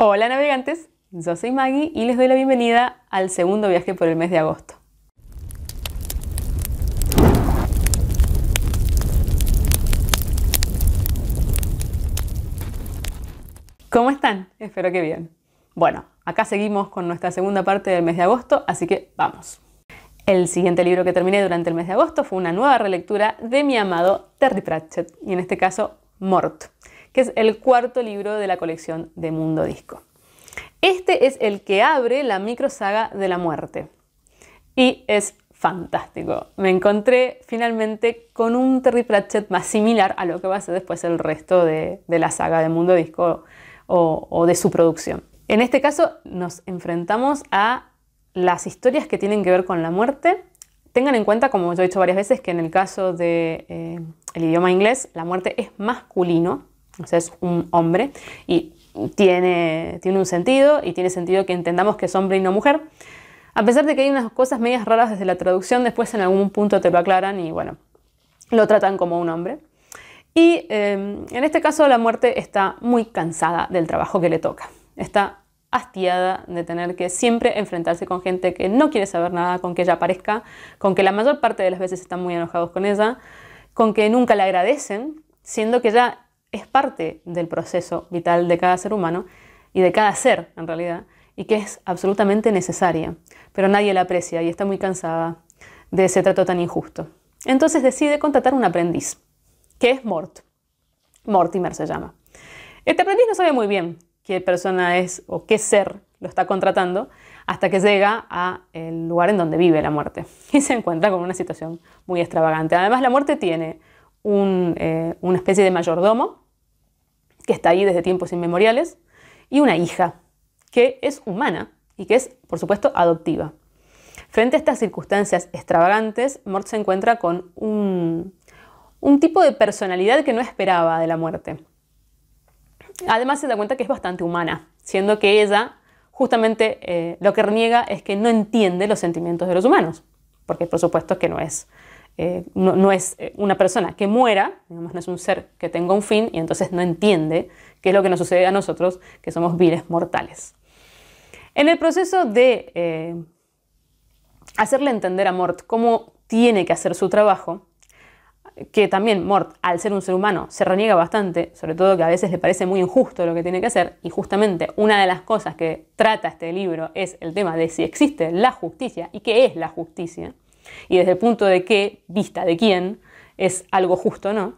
Hola navegantes, yo soy Maggie y les doy la bienvenida al segundo viaje por el mes de agosto. ¿Cómo están? Espero que bien. Bueno, acá seguimos con nuestra segunda parte del mes de agosto, así que vamos. El siguiente libro que terminé durante el mes de agosto fue una nueva relectura de mi amado Terry Pratchett, y en este caso Mort que es el cuarto libro de la colección de Mundo Disco. Este es el que abre la microsaga de la muerte y es fantástico. Me encontré finalmente con un Terry Pratchett más similar a lo que va a ser después el resto de, la saga de Mundo Disco o, de su producción. En este caso nos enfrentamos a las historias que tienen que ver con la muerte. Tengan en cuenta, como yo he dicho varias veces, que en el caso del de, eh, idioma inglés, la muerte es masculino, o sea, es un hombre y tiene, tiene un sentido y tiene sentido que entendamos que es hombre y no mujer. A pesar de que hay unas cosas medias raras desde la traducción, después en algún punto te lo aclaran y bueno, lo tratan como un hombre. Y em, en este caso la muerte está muy cansada del trabajo que le toca. Está hastiada de tener que siempre enfrentarse con gente que no quiere saber nada, con que ella aparezca, con que la mayor parte de las veces están muy enojados con ella, con que nunca le agradecen, siendo que ella es parte del proceso vital de cada ser humano y de cada ser en realidad, y que es absolutamente necesaria, pero nadie la aprecia y está muy cansada de ese trato tan injusto. Entonces decide contratar un aprendiz, que es Mort. Mortimer se llama. Este aprendiz no sabe muy bien qué persona es o qué ser lo está contratando hasta que llega a el lugar en donde vive la muerte y se encuentra con una situación muy extravagante. Además la muerte tiene eh, una especie de mayordomo, que está ahí desde tiempos inmemoriales, y una hija, que es humana y que es, por supuesto, adoptiva. Frente a estas circunstancias extravagantes, Mort se encuentra con un, tipo de personalidad que no esperaba de la muerte. Además se da cuenta que es bastante humana, siendo que ella justamente eh, lo que reniega es que no entiende los sentimientos de los humanos, porque por supuesto que no es eh, no, es eh, una persona que muera, no es un ser que tenga un fin y entonces no entiende qué es lo que nos sucede a nosotros, que somos viles mortales. En el proceso de eh, hacerle entender a Mort cómo tiene que hacer su trabajo, que también Mort, al ser un ser humano, se reniega bastante, sobre todo que a veces le parece muy injusto lo que tiene que hacer, y justamente una de las cosas que trata este libro es el tema de si existe la justicia y qué es la justicia y desde el punto de qué, vista de quién, es algo justo, ¿no?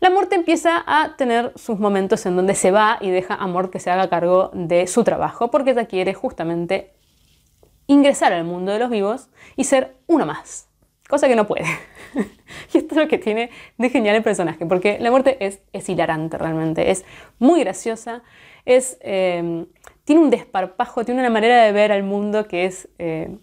La muerte empieza a tener sus momentos en donde se va y deja a Mort que se haga cargo de su trabajo, porque ella quiere justamente ingresar al mundo de los vivos y ser uno más, cosa que no puede. y esto es lo que tiene de genial el personaje, porque la muerte es, hilarante realmente, es muy graciosa, es, eh, tiene un desparpajo, tiene una manera de ver al mundo que es... Eh,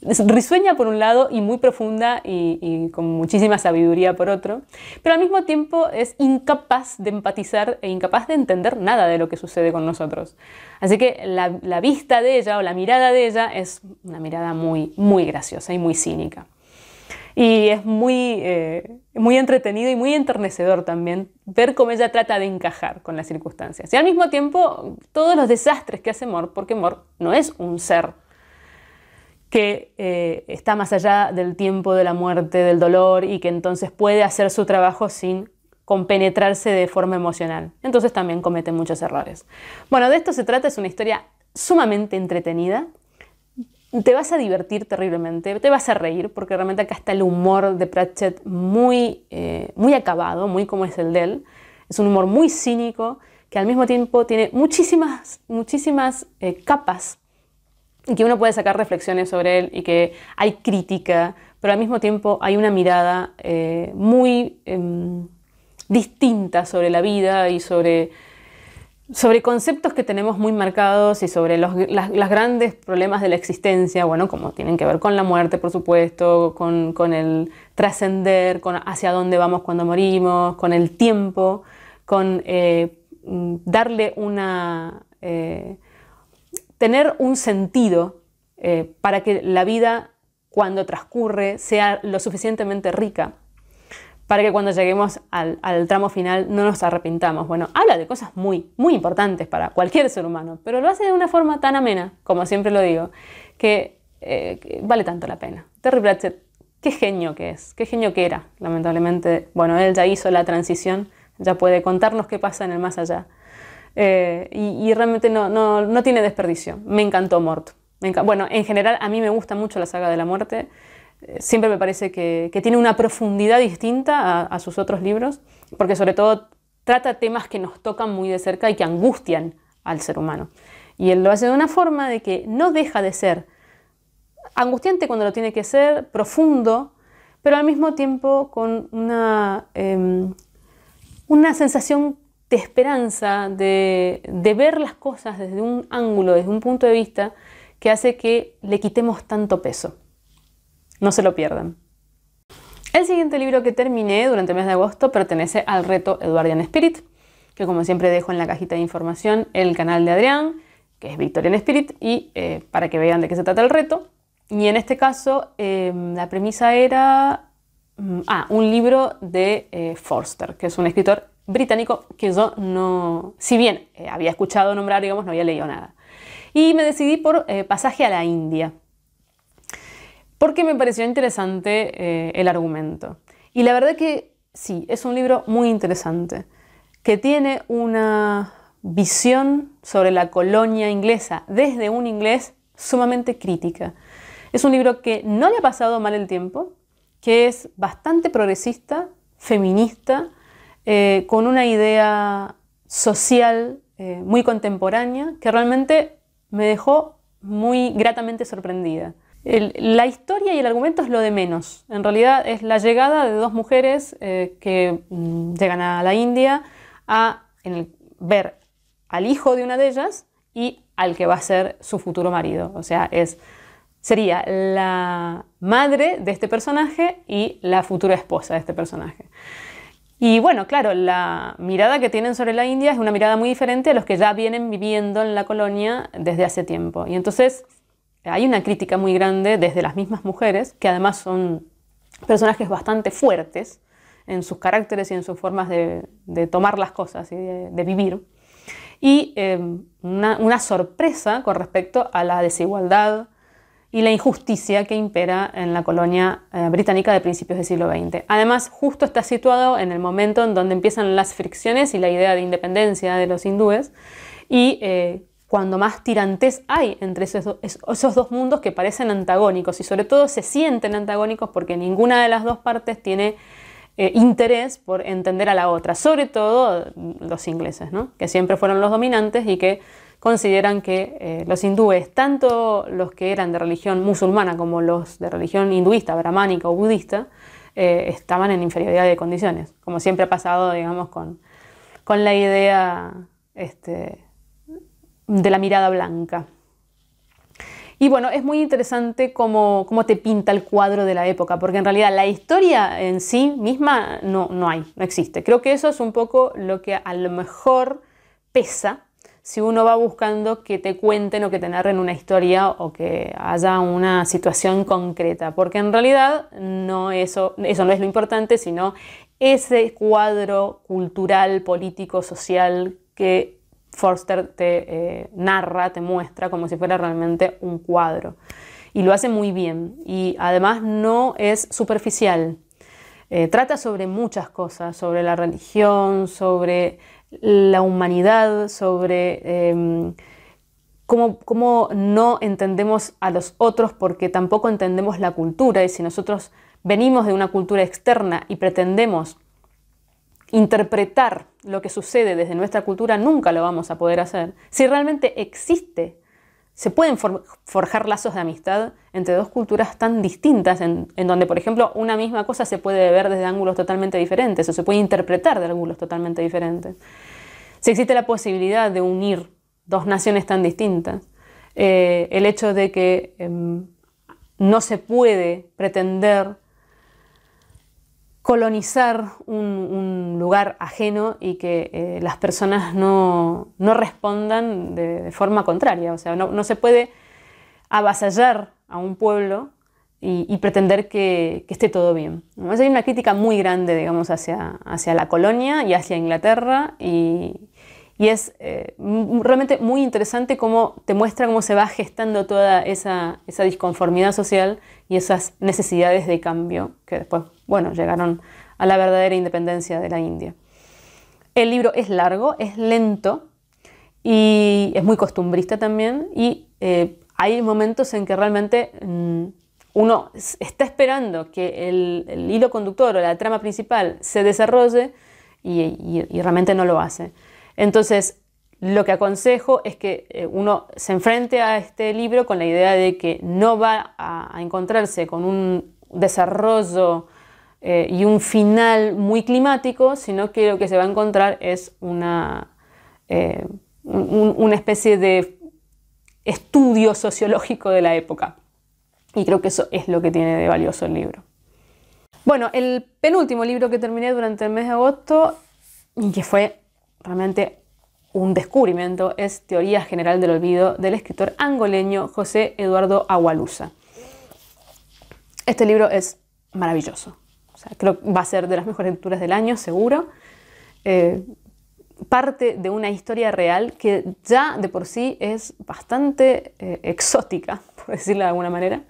risueña por un lado y muy profunda y, con muchísima sabiduría por otro, pero al mismo tiempo es incapaz de empatizar e incapaz de entender nada de lo que sucede con nosotros. Así que la, vista de ella o la mirada de ella es una mirada muy, muy graciosa y muy cínica. Y es eh, muy, entretenido y muy enternecedor también ver cómo ella trata de encajar con las circunstancias. Y al mismo tiempo todos los desastres que hace Mor, porque Mor no es un ser que eh, está más allá del tiempo, de la muerte, del dolor y que entonces puede hacer su trabajo sin compenetrarse de forma emocional. Entonces también comete muchos errores. Bueno, de esto se trata, es una historia sumamente entretenida. Te vas a divertir terriblemente, te vas a reír, porque realmente acá está el humor de Pratchett muy, eh, muy acabado, muy como es el de él. Es un humor muy cínico que al mismo tiempo tiene muchísimas, muchísimas eh, capas y que uno puede sacar reflexiones sobre él y que hay crítica, pero al mismo tiempo hay una mirada eh, muy em, distinta sobre la vida y sobre, sobre conceptos que tenemos muy marcados y sobre los grandes problemas de la existencia, bueno, como tienen que ver con la muerte, por supuesto, con, el trascender, con hacia dónde vamos cuando morimos, con el tiempo, con eh, darle una... Eh, tener un sentido eh, para que la vida cuando transcurre sea lo suficientemente rica para que cuando lleguemos al, tramo final no nos arrepintamos. Bueno, habla de cosas muy, muy importantes para cualquier ser humano, pero lo hace de una forma tan amena, como siempre lo digo, eh, que, vale tanto la pena. Terry Pratchett, qué genio que es, qué genio que era. Lamentablemente, bueno, él ya hizo la transición, ya puede contarnos qué pasa en el más allá. Eh, y, realmente no, no, tiene desperdicio. Me encantó Mort. bueno, en general a mí me gusta mucho la saga de la muerte. Eh, siempre me parece que, que tiene una profundidad distinta a, sus otros libros, porque sobre todo trata temas que nos tocan muy de cerca y que angustian al ser humano. Y él lo hace de una forma de que no deja de ser angustiante cuando lo tiene que ser, profundo, pero al mismo tiempo con una, em, una sensación de esperanza, de, ver las cosas desde un ángulo, desde un punto de vista que hace que le quitemos tanto peso. No se lo pierdan. El siguiente libro que terminé durante el mes de agosto pertenece al reto Eduardian Spirit, que como siempre dejo en la cajita de información el canal de Adrián, que es Victorian Spirit, y eh, para que vean de qué se trata el reto. Y en este caso, em, la premisa era mm, ah, un libro de eh, Forster, que es un escritor británico que yo no, si bien eh, había escuchado nombrar, digamos, no había leído nada. Y me decidí por eh, pasaje a la India, porque me pareció interesante eh, el argumento. Y la verdad que sí, es un libro muy interesante, que tiene una visión sobre la colonia inglesa desde un inglés sumamente crítica. Es un libro que no le ha pasado mal el tiempo, que es bastante progresista, feminista, eh, con una idea social eh, muy contemporánea que realmente me dejó muy gratamente sorprendida. la historia y el argumento es lo de menos. En realidad es la llegada de dos mujeres eh, que mm, llegan a la India a ver al hijo de una de ellas y al que va a ser su futuro marido. O sea, es, sería la madre de este personaje y la futura esposa de este personaje. Y bueno, claro, la mirada que tienen sobre la India es una mirada muy diferente a los que ya vienen viviendo en la colonia desde hace tiempo. Y entonces hay una crítica muy grande desde las mismas mujeres, que además son personajes bastante fuertes en sus caracteres y en sus formas de, tomar las cosas y de, vivir. Y eh, una sorpresa con respecto a la desigualdad, y la injusticia que impera en la colonia eh, británica de principios del siglo XX. Además, justo está situado en el momento en donde empiezan las fricciones y la idea de independencia de los hindúes y eh, cuando más tirantes hay entre esos, esos, dos mundos que parecen antagónicos y sobre todo se sienten antagónicos porque ninguna de las dos partes tiene eh, interés por entender a la otra, sobre todo los ingleses, que siempre fueron los dominantes y que consideran que eh, los hindúes, tanto los que eran de religión musulmana como los de religión hinduista, brahmánica o budista, eh, estaban en inferioridad de condiciones, como siempre ha pasado, digamos, con, la idea este, de la mirada blanca. Y bueno, es muy interesante cómo, te pinta el cuadro de la época, porque en realidad la historia en sí misma no hay, no existe. Creo que eso es un poco lo que a lo mejor pesa si uno va buscando que te cuenten o que te narren una historia o que haya una situación concreta, porque en realidad no eso, eso no es lo importante, sino ese cuadro cultural, político, social que Forster te eh, narra, te muestra como si fuera realmente un cuadro. Y lo hace muy bien. Y además no es superficial. Eh, trata sobre muchas cosas, sobre la religión, sobre la humanidad, sobre em, cómo, cómo, no entendemos a los otros porque tampoco entendemos la cultura y si nosotros venimos de una cultura externa y pretendemos interpretar lo que sucede desde nuestra cultura, nunca lo vamos a poder hacer. Si realmente existe se pueden forjar lazos de amistad entre dos culturas tan distintas, en, donde, por ejemplo, una misma cosa se puede ver desde ángulos totalmente diferentes o se puede interpretar de ángulos totalmente diferentes. Si existe la posibilidad de unir dos naciones tan distintas, eh, el hecho de que em, no se puede pretender colonizar un, lugar ajeno y que eh, las personas no, respondan de, forma contraria. O sea, no, se puede avasallar a un pueblo y, pretender que, esté todo bien. hay una crítica muy grande, digamos, hacia, hacia la colonia y hacia Inglaterra y, es eh, realmente muy interesante cómo te muestra cómo se va gestando toda esa, esa, disconformidad social y esas necesidades de cambio que después bueno, llegaron a la verdadera independencia de la India. El libro es largo, es lento y es muy costumbrista también y eh, hay momentos en que realmente mm, uno está esperando que el, hilo conductor o la trama principal se desarrolle y realmente no lo hace. Entonces, lo que aconsejo es que eh, uno se enfrente a este libro con la idea de que no va a encontrarse con un desarrollo eh, y un final muy climático, sino que lo que se va a encontrar es una, eh, una especie de estudio sociológico de la época. Y creo que eso es lo que tiene de valioso el libro. Bueno, el penúltimo libro que terminé durante el mes de agosto, y que fue realmente un descubrimiento, es Teoría General del Olvido del escritor angoleño José Eduardo Agualusa. Este libro es maravilloso creo que va a ser de las mejores lecturas del año, seguro. Eh, parte de una historia real que ya de por sí es bastante eh, exótica, por decirlo de alguna manera.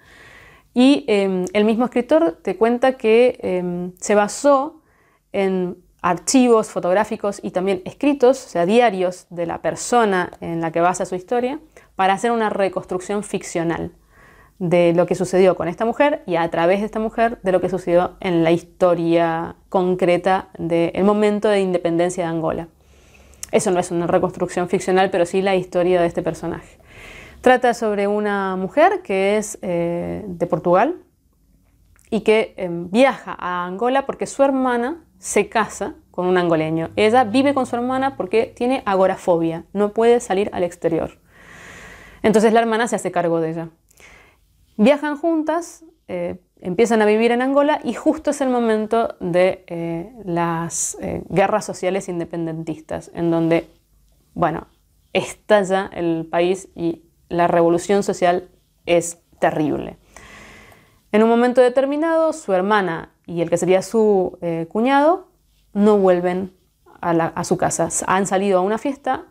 Y em, el mismo escritor te cuenta que em, se basó en archivos fotográficos y también escritos, o sea, diarios de la persona en la que basa su historia, para hacer una reconstrucción ficcional de lo que sucedió con esta mujer y a través de esta mujer de lo que sucedió en la historia concreta del momento de independencia de Angola. Eso no es una reconstrucción ficcional, pero sí la historia de este personaje. Trata sobre una mujer que es eh, de Portugal y que eh, viaja a Angola porque su hermana se casa con un angoleño. Ella vive con su hermana porque tiene agorafobia, no puede salir al exterior. Entonces la hermana se hace cargo de ella Viajan juntas, eh, empiezan a vivir en Angola y justo es el momento de eh, las eh, guerras sociales independentistas, en donde, bueno, estalla el país y la revolución social es terrible. En un momento determinado, su hermana y el que sería su cuñado no vuelven a su casa. Han salido a una fiesta,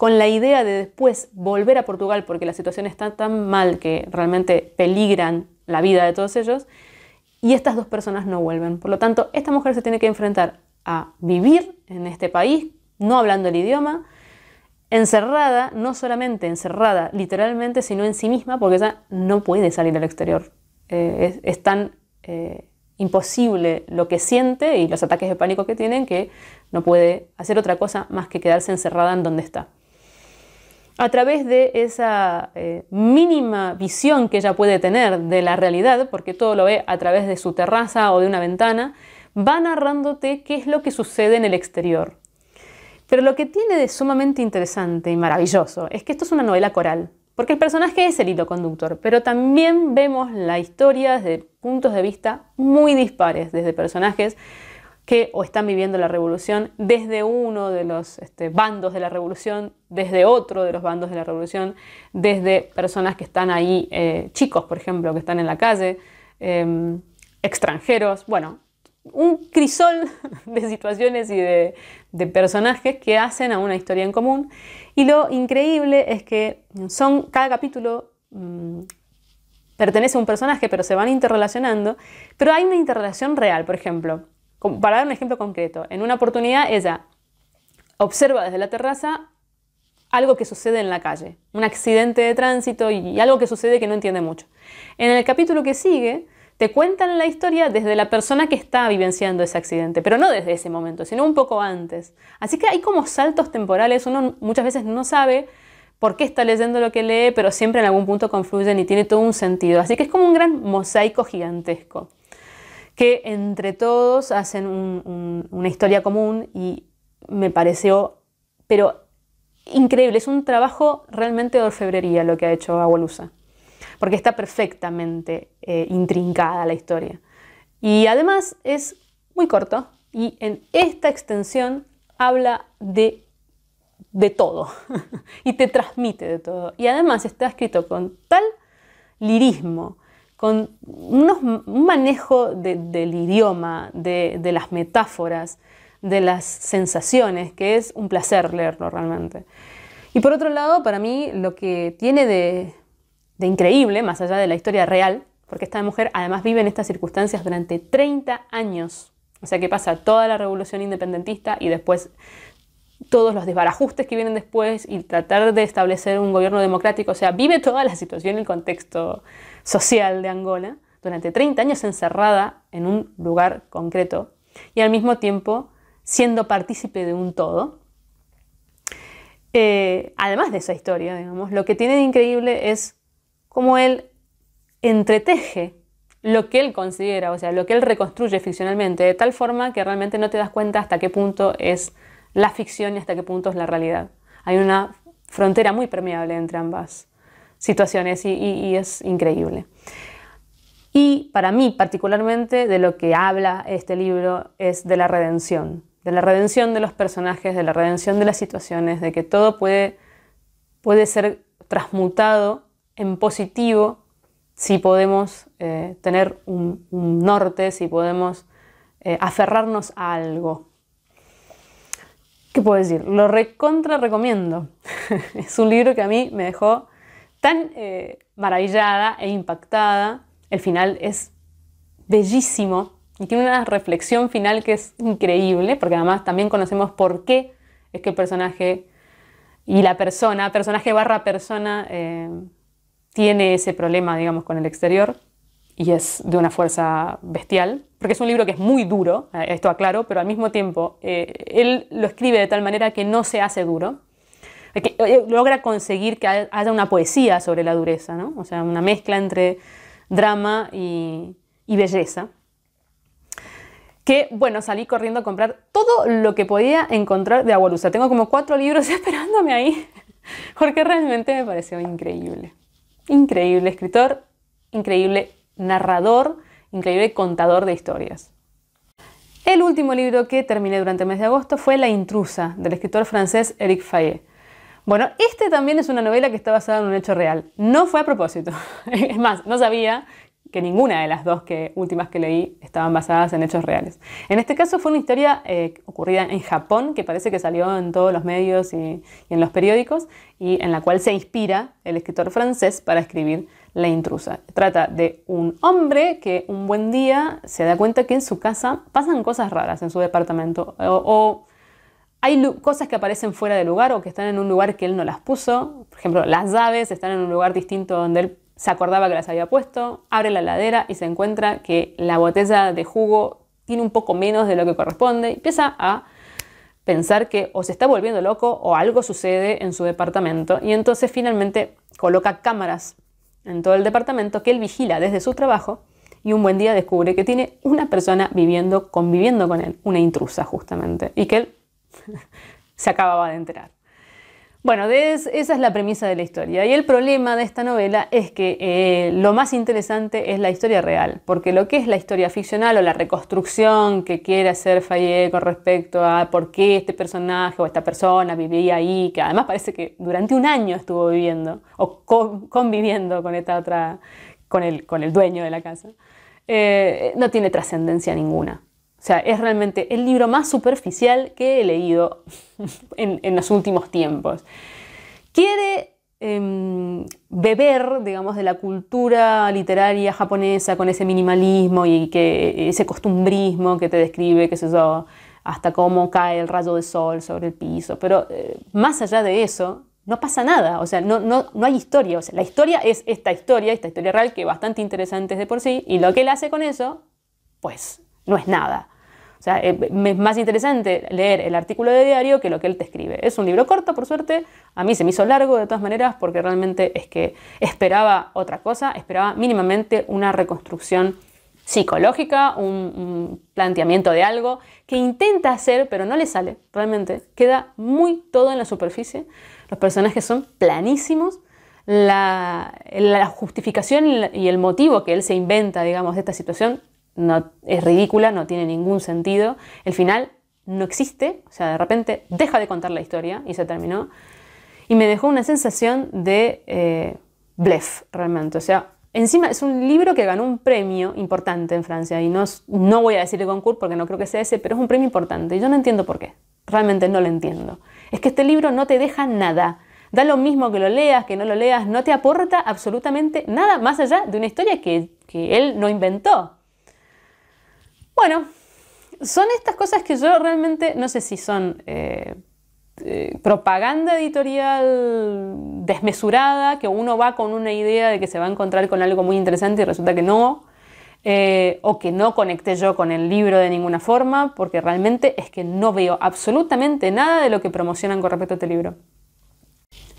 con la idea de después volver a Portugal porque la situación está tan mal que realmente peligran la vida de todos ellos, y estas dos personas no vuelven. Por lo tanto, esta mujer se tiene que enfrentar a vivir en este país, no hablando el idioma, encerrada, no solamente encerrada literalmente, sino en sí misma, porque ella no puede salir al exterior. Eh, es, tan eh, imposible lo que siente y los ataques de pánico que tienen que no puede hacer otra cosa más que quedarse encerrada en donde está a través de esa eh, mínima visión que ella puede tener de la realidad, porque todo lo ve a través de su terraza o de una ventana, va narrándote qué es lo que sucede en el exterior. Pero lo que tiene de sumamente interesante y maravilloso es que esto es una novela coral, porque el personaje es el hilo conductor, pero también vemos la historia desde puntos de vista muy dispares, desde personajes que o están viviendo la revolución desde uno de los este, bandos de la revolución, desde otro de los bandos de la revolución, desde personas que están ahí, eh, chicos, por ejemplo, que están en la calle, em, extranjeros, bueno, un crisol de situaciones y de, personajes que hacen a una historia en común. Y lo increíble es que son, cada capítulo mm, pertenece a un personaje, pero se van interrelacionando, pero hay una interrelación real, por ejemplo para dar un ejemplo concreto, en una oportunidad ella observa desde la terraza algo que sucede en la calle, un accidente de tránsito y algo que sucede que no entiende mucho. En el capítulo que sigue, te cuentan la historia desde la persona que está vivenciando ese accidente, pero no desde ese momento, sino un poco antes. Así que hay como saltos temporales, uno muchas veces no sabe por qué está leyendo lo que lee, pero siempre en algún punto confluyen y tiene todo un sentido. Así que es como un gran mosaico gigantesco que entre todos hacen una historia común y me pareció, pero increíble, es un trabajo realmente de orfebrería lo que ha hecho Agualusa, porque está perfectamente eh, intrincada la historia. Y además es muy corto y en esta extensión habla de todo y te transmite de todo. Y además está escrito con tal lirismo con unos, un manejo del idioma, de, las metáforas, de las sensaciones, que es un placer leerlo realmente. Y por otro lado, para mí lo que tiene de, de increíble, más allá de la historia real, porque esta mujer además vive en estas circunstancias durante 30 años, o sea que pasa toda la revolución independentista y después todos los desbarajustes que vienen después y tratar de establecer un gobierno democrático, o sea, vive toda la situación y el contexto social de Angola, durante 30 años encerrada en un lugar concreto y al mismo tiempo siendo partícipe de un todo. Eh, además de esa historia, digamos, lo que tiene de increíble es cómo él entreteje lo que él considera, o sea, lo que él reconstruye ficcionalmente, de tal forma que realmente no te das cuenta hasta qué punto es la ficción y hasta qué punto es la realidad. Hay una frontera muy permeable entre ambas situaciones y, es increíble. Y para mí particularmente de lo que habla este libro es de la redención, de la redención de los personajes, de la redención de las situaciones, de que todo puede, puede ser transmutado en positivo si podemos eh, tener un, norte, si podemos eh, aferrarnos a algo. ¿Qué puedo decir? Lo recontra recomiendo. es un libro que a mí me dejó tan eh, maravillada e impactada. El final es bellísimo y tiene una reflexión final que es increíble, porque además también conocemos por qué es que el personaje y la persona, personaje barra persona, eh, tiene ese problema, digamos, con el exterior y es de una fuerza bestial, porque es un libro que es muy duro, eh, esto aclaro, pero al mismo tiempo él lo escribe de tal manera que no se hace duro, que logra conseguir que haya una poesía sobre la dureza, ¿no? o sea, una mezcla entre drama y, belleza. Que bueno, salí corriendo a comprar todo lo que podía encontrar de Agualusa. Tengo como cuatro libros esperándome ahí, porque realmente me pareció increíble. Increíble escritor, increíble narrador, increíble contador de historias. El último libro que terminé durante el mes de agosto fue La intrusa, del escritor francés Eric Fayet. Bueno, este también es una novela que está basada en un hecho real. No fue a propósito. Es más, no sabía que ninguna de las dos últimas que leí estaban basadas en hechos reales. En este caso fue una historia eh, ocurrida en Japón, que parece que salió en todos los medios y, en los periódicos, y en la cual se inspira el escritor francés para escribir La intrusa. Trata de un hombre que un buen día se da cuenta que en su casa pasan cosas raras en su departamento, o hay cosas que aparecen fuera de lugar o que están en un lugar que él no las puso. Por ejemplo, las llaves están en un lugar distinto donde él se acordaba que las había puesto. Abre la ladera y se encuentra que la botella de jugo tiene un poco menos de lo que corresponde. Empieza a pensar que o se está volviendo loco o algo sucede en su departamento. Y entonces finalmente coloca cámaras en todo el departamento que él vigila desde su trabajo y un buen día descubre que tiene una persona viviendo, conviviendo con él, una intrusa justamente, y que él se acababa de enterar. Bueno, esa es la premisa de la historia. Y el problema de esta novela es que eh, lo más interesante es la historia real, porque lo que es la historia ficcional o la reconstrucción que quiere hacer Faye con respecto a por qué este personaje o esta persona vivía ahí, que además parece que durante un año estuvo viviendo o conviviendo con esta otra, con el, dueño de la casa, eh, no tiene trascendencia ninguna. O sea, es realmente el libro más superficial que he leído en, los últimos tiempos. Quiere em, beber, digamos, de la cultura literaria japonesa con ese minimalismo y que, ese costumbrismo que te describe, qué sé yo, hasta cómo cae el rayo de sol sobre el piso. Pero eh, más allá de eso, no pasa nada, o sea, no, no hay historia. O sea, la historia es esta historia, esta historia real que es bastante interesante de por sí, y lo que él hace con eso, pues no es nada. O sea, eh, es más interesante leer el artículo de diario que lo que él te escribe. Es un libro corto, por suerte. A mí se me hizo largo de todas maneras porque realmente es que esperaba otra cosa, esperaba mínimamente una reconstrucción psicológica, un, planteamiento de algo que intenta hacer pero no le sale, realmente. Queda muy todo en la superficie. Los personajes son planísimos. La, la, justificación y el motivo que él se inventa, digamos, de esta situación es ridícula, no tiene ningún sentido. El final no existe, o sea, de repente deja de contar la historia y se terminó. Y me dejó una sensación de eh, blef, realmente. O sea, encima es un libro que ganó un premio importante en Francia, y no, no voy a decir decirle concurso porque no creo que sea ese, pero es un premio importante. Y yo no entiendo por qué, realmente no lo entiendo. Es que este libro no te deja nada. Da lo mismo que lo leas, que no lo leas, no te aporta absolutamente nada más allá de una historia que él no inventó. Bueno, son estas cosas que yo realmente no sé si son eh, eh, propaganda editorial desmesurada, que uno va con una idea de que se va a encontrar con algo muy interesante y resulta que no, eh, o que no conecté yo con el libro de ninguna forma, porque realmente es que no veo absolutamente nada de lo que promocionan con respecto a este libro.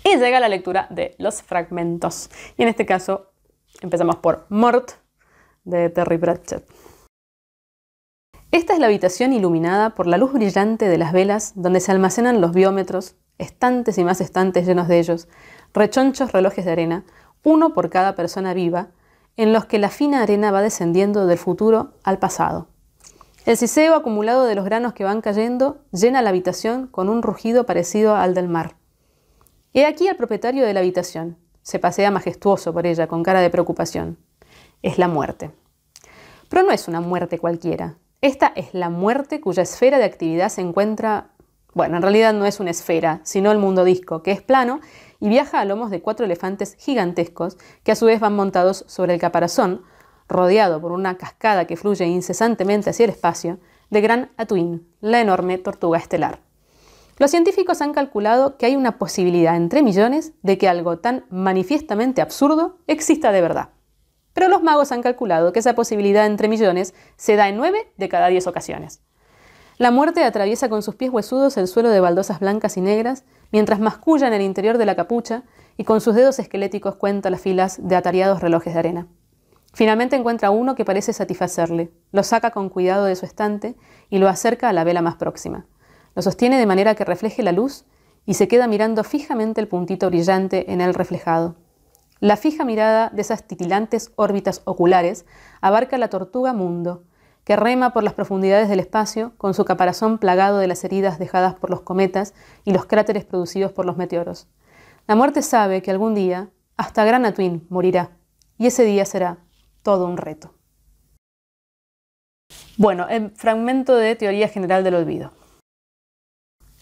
Y llega la lectura de los fragmentos. Y en este caso empezamos por Mort de Terry Pratchett. Esta es la habitación iluminada por la luz brillante de las velas donde se almacenan los biómetros, estantes y más estantes llenos de ellos, rechonchos relojes de arena, uno por cada persona viva, en los que la fina arena va descendiendo del futuro al pasado. El siseo acumulado de los granos que van cayendo llena la habitación con un rugido parecido al del mar. He aquí al propietario de la habitación. Se pasea majestuoso por ella con cara de preocupación. Es la muerte. Pero no es una muerte cualquiera, esta es la muerte cuya esfera de actividad se encuentra, bueno, en realidad no es una esfera, sino el mundo disco, que es plano y viaja a lomos de cuatro elefantes gigantescos que a su vez van montados sobre el caparazón, rodeado por una cascada que fluye incesantemente hacia el espacio, de Gran Atuin, la enorme tortuga estelar. Los científicos han calculado que hay una posibilidad entre millones de que algo tan manifiestamente absurdo exista de verdad pero los magos han calculado que esa posibilidad entre millones se da en 9 de cada 10 ocasiones. La muerte atraviesa con sus pies huesudos el suelo de baldosas blancas y negras, mientras masculla en el interior de la capucha y con sus dedos esqueléticos cuenta las filas de atareados relojes de arena. Finalmente encuentra uno que parece satisfacerle, lo saca con cuidado de su estante y lo acerca a la vela más próxima. Lo sostiene de manera que refleje la luz y se queda mirando fijamente el puntito brillante en él reflejado. La fija mirada de esas titilantes órbitas oculares abarca la tortuga mundo, que rema por las profundidades del espacio con su caparazón plagado de las heridas dejadas por los cometas y los cráteres producidos por los meteoros. La muerte sabe que algún día hasta Gran morirá, y ese día será todo un reto. Bueno, el fragmento de Teoría General del Olvido.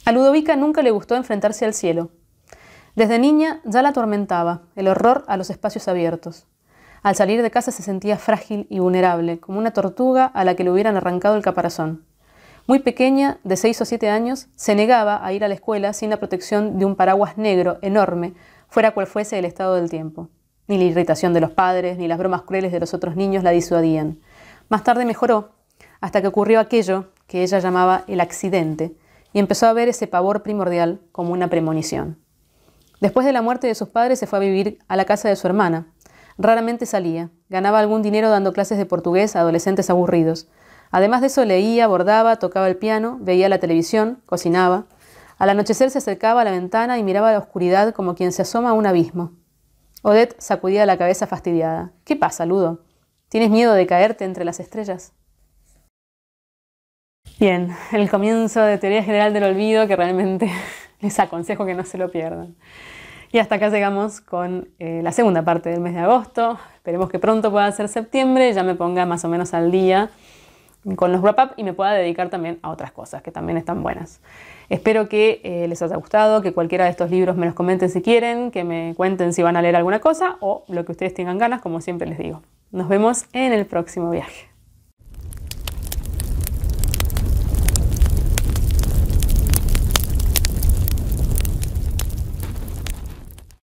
A Ludovica nunca le gustó enfrentarse al cielo, desde niña ya la atormentaba el horror a los espacios abiertos. Al salir de casa se sentía frágil y vulnerable, como una tortuga a la que le hubieran arrancado el caparazón. Muy pequeña, de seis o siete años, se negaba a ir a la escuela sin la protección de un paraguas negro enorme, fuera cual fuese el estado del tiempo. Ni la irritación de los padres, ni las bromas crueles de los otros niños la disuadían. Más tarde mejoró, hasta que ocurrió aquello que ella llamaba el accidente, y empezó a ver ese pavor primordial como una premonición. Después de la muerte de sus padres se fue a vivir a la casa de su hermana. Raramente salía, ganaba algún dinero dando clases de portugués a adolescentes aburridos. Además de eso leía, bordaba, tocaba el piano, veía la televisión, cocinaba. Al anochecer se acercaba a la ventana y miraba la oscuridad como quien se asoma a un abismo. Odette sacudía la cabeza fastidiada. ¿Qué pasa, Ludo? ¿Tienes miedo de caerte entre las estrellas? Bien, el comienzo de Teoría General del Olvido, que realmente les aconsejo que no se lo pierdan. Y hasta acá llegamos con eh, la segunda parte del mes de agosto. Esperemos que pronto pueda ser septiembre, ya me ponga más o menos al día con los wrap-up y me pueda dedicar también a otras cosas que también están buenas. Espero que eh, les haya gustado, que cualquiera de estos libros me los comenten si quieren, que me cuenten si van a leer alguna cosa o lo que ustedes tengan ganas, como siempre les digo. Nos vemos en el próximo viaje.